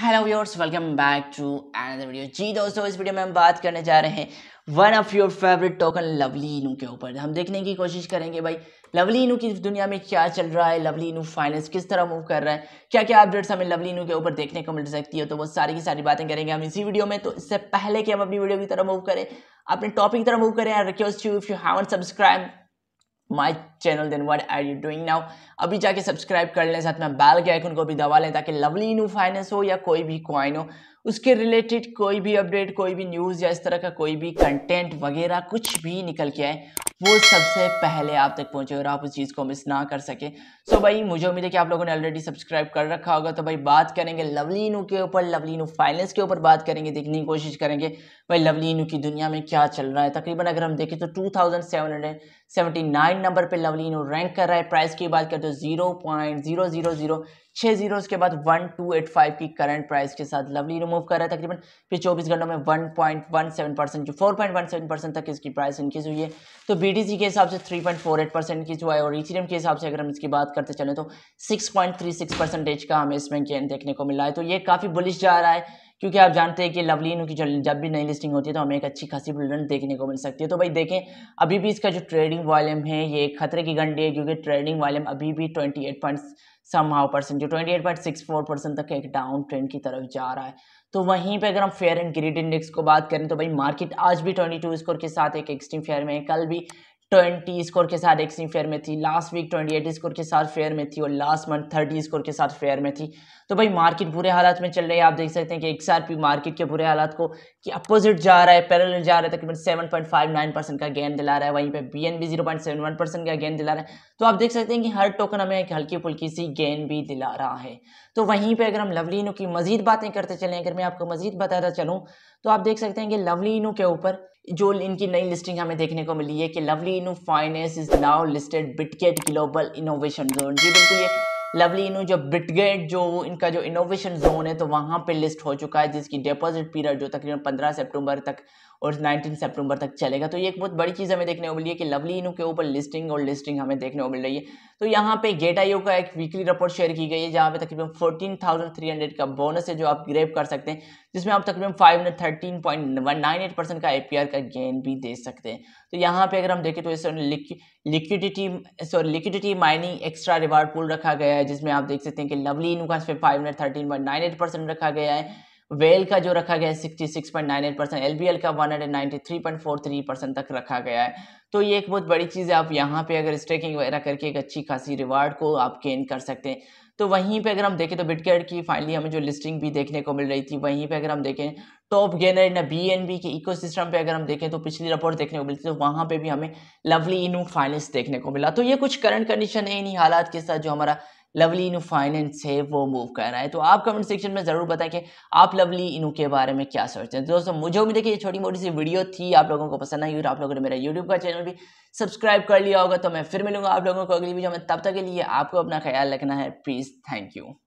hello viewers welcome back to another video जी दोस्तों इस वीडियो में हम बात करने जा रहे हैं one of your favourite token Lovely Inu के ऊपर हम देखने की कोशिश करेंगे भाई लवली इनू की दुनिया में क्या चल रहा है लवली इनू फाइनेंस किस तरह मूव कर रहा है क्या क्या अपडेट्स हमें लवली इनू के ऊपर देखने को मिल सकती है तो वो सारी की सारी बातें करेंगे हम इसी वीडियो में तो इससे पहले कि हम अपनी वीडियो की तरह मूव करें अपने टॉपिक की तरह मूव करें request you if you haven't subscribe my channel then what are you doing now अभी जाके सब्सक्राइब कर लें साथ में बैल के आइकन को भी दबा लें ताकि लवली न्यू फाइनेंस हो या कोई भी क्वाइन हो उसके रिलेटेड कोई भी अपडेट कोई भी न्यूज़ या इस तरह का कोई भी कंटेंट वगैरह कुछ भी निकल के आए वो सबसे पहले आप तक पहुंचे और आप उस चीज़ को मिस ना कर सकें सो so भाई मुझे उम्मीद है कि आप लोगों ने ऑलरेडी सब्सक्राइब कर रखा होगा तो भाई बात करेंगे इनू के ऊपर इनू फाइनेंस के ऊपर बात करेंगे देखने की कोशिश करेंगे भाई इनू की दुनिया में क्या चल रहा है तकरीबन अगर हम देखें तो टू नंबर पर इनू रैंक कर रहा है प्राइस की बात करें तो zero point zero zero zero छः जीरो उसके बाद वन टू एट फाइव की करंट प्राइस के साथ लवली रिमूव कर रहा है तकरीबन फिर चौबीस घंटों में one point one seven percent जो four point one seven percent तक इसकी प्राइस इंक्रीज हुई है तो बी के हिसाब से 3.48 परसेंट की जो है और ई e के हिसाब से अगर हम इसकी बात करते चलें तो 6.36 परसेंटेज का हमें इसमें देखने को मिला है तो ये काफ़ी बुलिश जा रहा है क्योंकि आप जानते हैं कि लवलीन की जब भी नई लिस्टिंग होती है तो हमें एक अच्छी खासी रिटर्न देखने को मिल सकती है तो भाई देखें अभी भी इसका जो ट्रेडिंग वॉल्यूम है ये खतरे की घंटी है क्योंकि ट्रेडिंग वॉल्यूम अभी भी twenty eight point somehow percent जो twenty eight point six four percent तक एक डाउन ट्रेंड की तरफ जा रहा है तो वहीं पर अगर हम फेयर एंड ग्रीड इंडेक्स को बात करें तो भाई मार्केट आज भी ट्वेंटी टू स्कोर के साथ एक एक्सट्रीम फेयर में है कल भी ट्वेंटी स्कोर के साथ एक फेयर में थी last week twenty eight score के साथ फेयर में थी और लास्ट मंथ थर्टी स्कोर के साथ फेयर में थी तो भाई मार्केट बुरे हालात में चल रही है आप देख सकते हैं कि एक्स मार्केट के बुरे हालात को कि अपोजिट जा रहा है पैरल जा रहा है तकरीबन seven point five nine percent का गेंद दिला रहा है वहीं पर B N B zero point seven one percent का गेंद दिला रहा है तो आप देख सकते हैं कि हर टोकन हमें एक हल्की फुल्की सी गेंद भी दिला रहा है तो वहीं पर अगर हम लवलीनो की मजीद बातें करते चलें अगर मैं आपको मजीद बताता चलूँ तो आप देख सकते हैं कि लवलीनो के ऊपर जो इनकी नई लिस्टिंग हमें देखने को मिली है कि Lovely Inu finance is now listed Bitget global innovation zone जी बिल्कुल ये लवली इनू जो ब्रिटगेट जो इनका जो इनोवेशन जोन है तो वहाँ पे लिस्ट हो चुका है जिसकी डिपॉजिट पीरियड जो तकरीबन 15 सितंबर तक और 19 सितंबर तक चलेगा तो ये एक बहुत बड़ी चीज़ हमें देखने को मिली है कि लवली इनू के ऊपर लिस्टिंग और लिस्टिंग हमें देखने को मिल रही है तो यहाँ पे गेट आईओ का एक वीकली रिपोर्ट शेयर की गई है जहाँ पे तकरीबन हंड्रेड का बोनस है जो आप ग्रेप कर सकते हैं जिसमें आप तकरीबन एट परसेंट का ए का गेन भी दे सकते हैं तो यहाँ पे अगर हम देखें तो इस liquidity sorry liquidity mining extra reward pool रखा गया है जिसमें आप देख सकते हैं कि लवली इनका इस five hundred thirteen point nine eight percent रखा गया है वेल का जो रखा गया है sixty six point nine eight percent L B L का one hundred ninety three point four three percent तक रखा गया है तो ये एक बहुत बड़ी चीज़ है आप यहाँ पे अगर स्टेकिंग वगैरह करके एक अच्छी खासी रिवार्ड को आप गेन कर सकते हैं तो वहीं पे अगर हम देखें तो बिटकेट की फाइनली हमें जो लिस्टिंग भी देखने को मिल रही थी वहीं पे अगर हम देखें top gainer in B N B के इको सिस्टम पर अगर हम देखें तो पिछली रिपोर्ट देखने को मिलती तो वहाँ पे भी हमें लवली इनू फाइनेंस देखने को मिला तो ये कुछ करंट कंडीशन है इन्हीं हालात के साथ जो हमारा लवली इनू फाइनेंस है वो मूव कर रहा है तो आप कमेंट सेक्शन में ज़रूर बताएं कि आप लवली इनू के बारे में क्या सोचते हैं तो दोस्तों मुझे उम्मीद है कि ये छोटी मोटी सी वीडियो थी आप लोगों को पसंद आई और आप लोगों ने मेरा यूट्यूब का चैनल भी सब्सक्राइब कर लिया होगा तो मैं फिर मिलूंगा आप लोगों को अगली वीडियो में तब तक के लिए आपको अपना ख्याल रखना है प्लीज़ थैंक यू